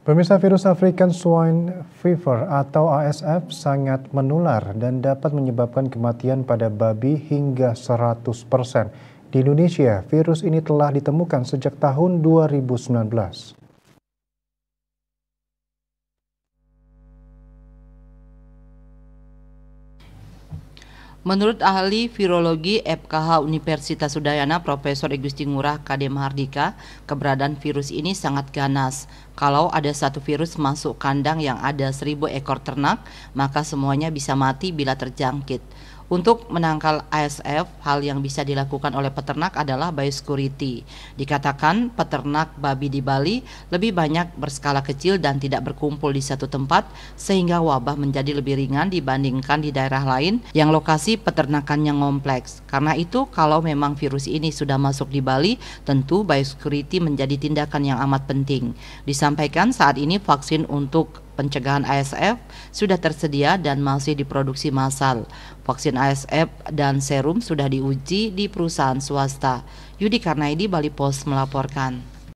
Pemirsa virus African Swine Fever atau ASF sangat menular dan dapat menyebabkan kematian pada babi hingga 100%. Di Indonesia, virus ini telah ditemukan sejak tahun 2019. Menurut ahli virologi FKH Universitas Udayana Profesor Igusti Ngurah KD Mahardika, keberadaan virus ini sangat ganas. Kalau ada satu virus masuk kandang yang ada seribu ekor ternak, maka semuanya bisa mati bila terjangkit. Untuk menangkal ASF, hal yang bisa dilakukan oleh peternak adalah biosecurity. Dikatakan peternak babi di Bali lebih banyak berskala kecil dan tidak berkumpul di satu tempat sehingga wabah menjadi lebih ringan dibandingkan di daerah lain yang lokasi peternakannya kompleks. Karena itu kalau memang virus ini sudah masuk di Bali, tentu biosecurity menjadi tindakan yang amat penting. Disampaikan saat ini vaksin untuk pencegahan ASF sudah tersedia dan masih diproduksi massal. Vaksin ASF dan serum sudah diuji di perusahaan swasta. Yudi Karnaidi Bali Post melaporkan.